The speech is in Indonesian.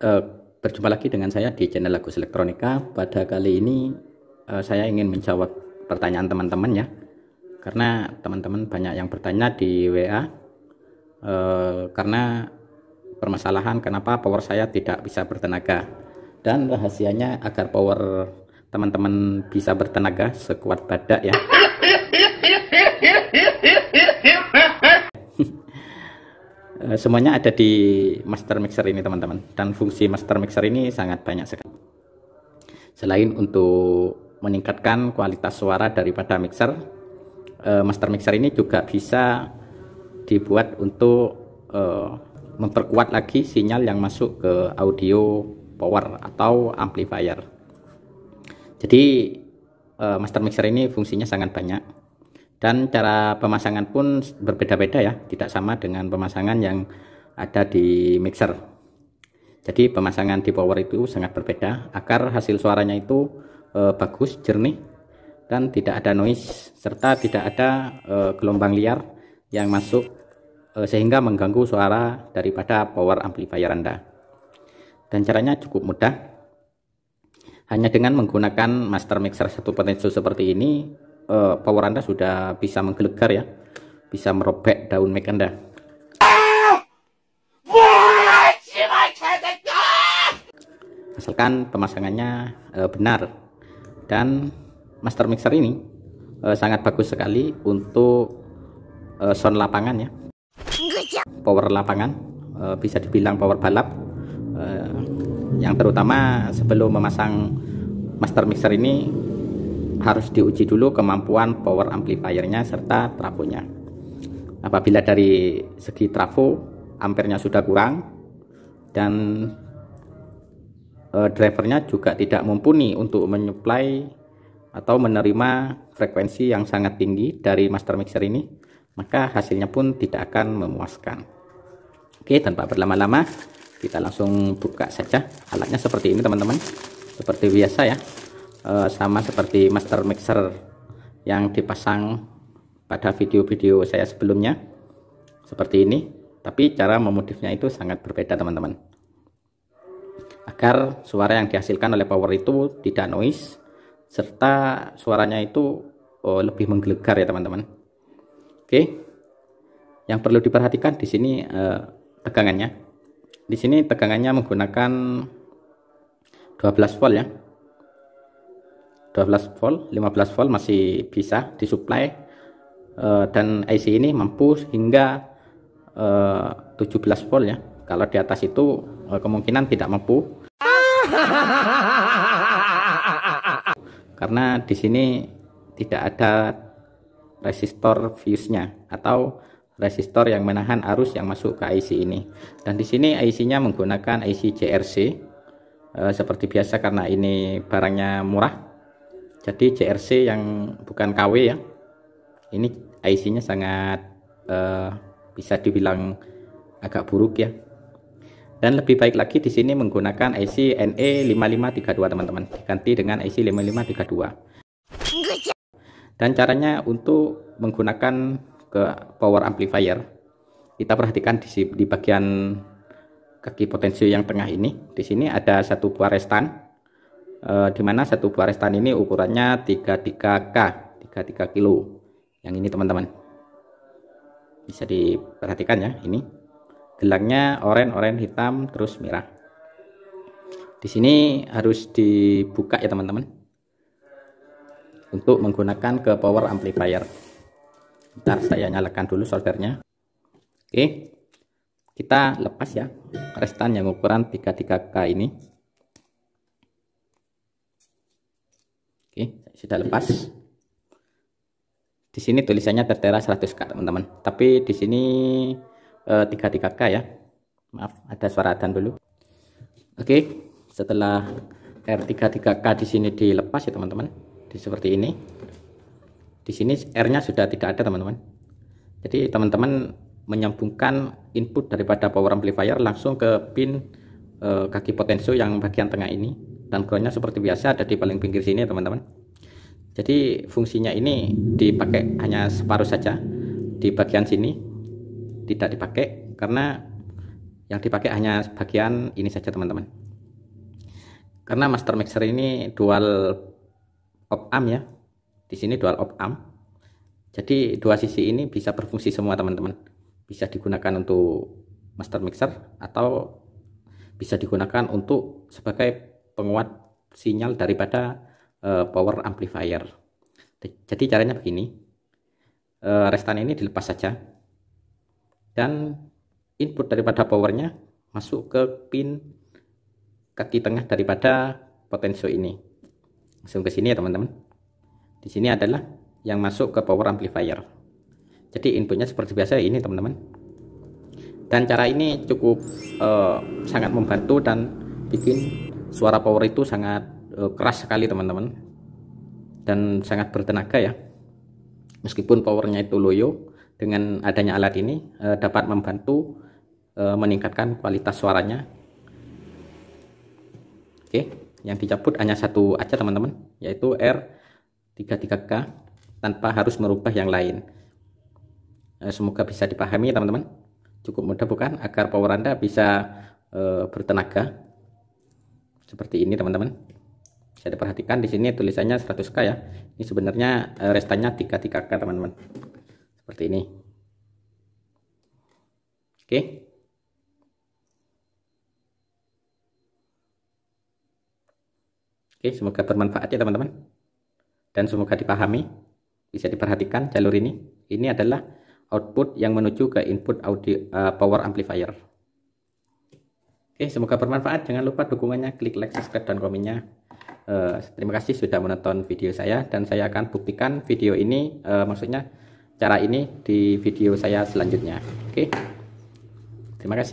Eh, berjumpa lagi dengan saya di channel Lagu Elektronika. Pada kali ini uh, saya ingin menjawab pertanyaan teman-teman ya. Karena teman-teman banyak yang bertanya di WA uh, eh, karena permasalahan kenapa power saya tidak bisa bertenaga. Dan rahasianya agar power teman-teman bisa bertenaga sekuat badak ya. Eh, semuanya ada di master mixer ini teman-teman dan fungsi master mixer ini sangat banyak sekali selain untuk meningkatkan kualitas suara daripada mixer eh, master mixer ini juga bisa dibuat untuk eh, memperkuat lagi sinyal yang masuk ke audio power atau amplifier jadi master mixer ini fungsinya sangat banyak dan cara pemasangan pun berbeda-beda ya tidak sama dengan pemasangan yang ada di mixer jadi pemasangan di power itu sangat berbeda agar hasil suaranya itu e, bagus jernih dan tidak ada noise serta tidak ada e, gelombang liar yang masuk e, sehingga mengganggu suara daripada power amplifier anda dan caranya cukup mudah hanya dengan menggunakan master mixer satu potensi seperti ini uh, power Anda sudah bisa menggelegar ya. Bisa merobek daun mic Anda. Asalkan pemasangannya uh, benar. Dan master mixer ini uh, sangat bagus sekali untuk uh, sound lapangan ya. Power lapangan uh, bisa dibilang power balap. Uh, yang terutama sebelum memasang master mixer ini harus diuji dulu kemampuan power amplifiernya serta trafonya. Apabila dari segi trafo ampernya sudah kurang dan e, drivernya juga tidak mumpuni untuk menyuplai atau menerima frekuensi yang sangat tinggi dari master mixer ini, maka hasilnya pun tidak akan memuaskan. Oke, tanpa berlama-lama, kita langsung buka saja. Alatnya seperti ini, teman-teman. Seperti biasa ya. Eh, sama seperti master mixer yang dipasang pada video-video saya sebelumnya seperti ini tapi cara memodifnya itu sangat berbeda teman-teman agar suara yang dihasilkan oleh power itu tidak noise serta suaranya itu oh, lebih menggelegar ya teman-teman. Oke, yang perlu diperhatikan di sini eh, tegangannya. Di sini tegangannya menggunakan 12 volt ya. 12 volt 15 volt masih bisa disuplai uh, dan IC ini mampu hingga eh, uh, 17 volt ya kalau di atas itu uh, kemungkinan tidak mampu karena di sini tidak ada resistor fuse-nya atau resistor yang menahan arus yang masuk ke IC ini. Dan di sini IC-nya menggunakan IC JRC. E, seperti biasa karena ini barangnya murah, jadi CRC yang bukan KW ya ini IC-nya sangat uh, bisa dibilang agak buruk ya dan lebih baik lagi di sini menggunakan IC NE5532 teman-teman diganti dengan IC 5532 dan caranya untuk menggunakan ke power amplifier kita perhatikan di, di bagian kaki potensi yang tengah ini di sini ada satu buah restan Eh, di mana satu buah restan ini ukurannya 33K, 33 kilo. Yang ini teman-teman. Bisa diperhatikan ya, ini. Gelangnya oranye, oranye, hitam, terus merah. Di sini harus dibuka ya teman-teman. Untuk menggunakan ke power amplifier. Ntar saya nyalakan dulu soldernya. Oke. Kita lepas ya restan yang ukuran 33K ini. sudah lepas di sini tulisannya tertera 100k teman-teman tapi di sini e, eh, 33k ya maaf ada suara adan dulu oke setelah R33k di sini dilepas ya teman-teman di seperti ini di sini R-nya sudah tidak ada teman-teman jadi teman-teman menyambungkan input daripada power amplifier langsung ke pin e, kaki potensio yang bagian tengah ini dan groundnya seperti biasa ada di paling pinggir sini teman teman-teman jadi fungsinya ini dipakai hanya separuh saja di bagian sini tidak dipakai karena yang dipakai hanya bagian ini saja teman-teman karena master mixer ini dual op amp ya di sini dual op amp jadi dua sisi ini bisa berfungsi semua teman-teman bisa digunakan untuk master mixer atau bisa digunakan untuk sebagai penguat sinyal daripada Eh, power amplifier jadi caranya begini eh, restan ini dilepas saja dan input daripada powernya masuk ke pin kaki tengah daripada potensio ini langsung ke sini ya teman-teman di sini adalah yang masuk ke power amplifier jadi inputnya seperti biasa ini teman-teman dan cara ini cukup uh, sangat membantu dan bikin suara power itu sangat Eh, keras sekali teman-teman dan sangat bertenaga ya meskipun powernya itu loyo dengan adanya alat ini eh, dapat membantu eh, meningkatkan kualitas suaranya oke yang dicabut hanya satu aja teman-teman yaitu R33K tanpa harus merubah yang lain semoga bisa dipahami teman-teman cukup mudah bukan agar power anda bisa bertenaga seperti ini teman-teman bisa diperhatikan di sini tulisannya 100k ya ini sebenarnya eh, restanya 33k teman-teman seperti ini oke Oke, semoga bermanfaat ya teman-teman. Dan semoga dipahami, bisa diperhatikan jalur ini. Ini adalah output yang menuju ke input audio uh, power amplifier. Oke, semoga bermanfaat. Jangan lupa dukungannya, klik like, subscribe, dan komennya eh, terima kasih sudah menonton video saya dan saya akan buktikan video ini eh, maksudnya cara ini di video saya selanjutnya. Oke. Okay? Terima kasih.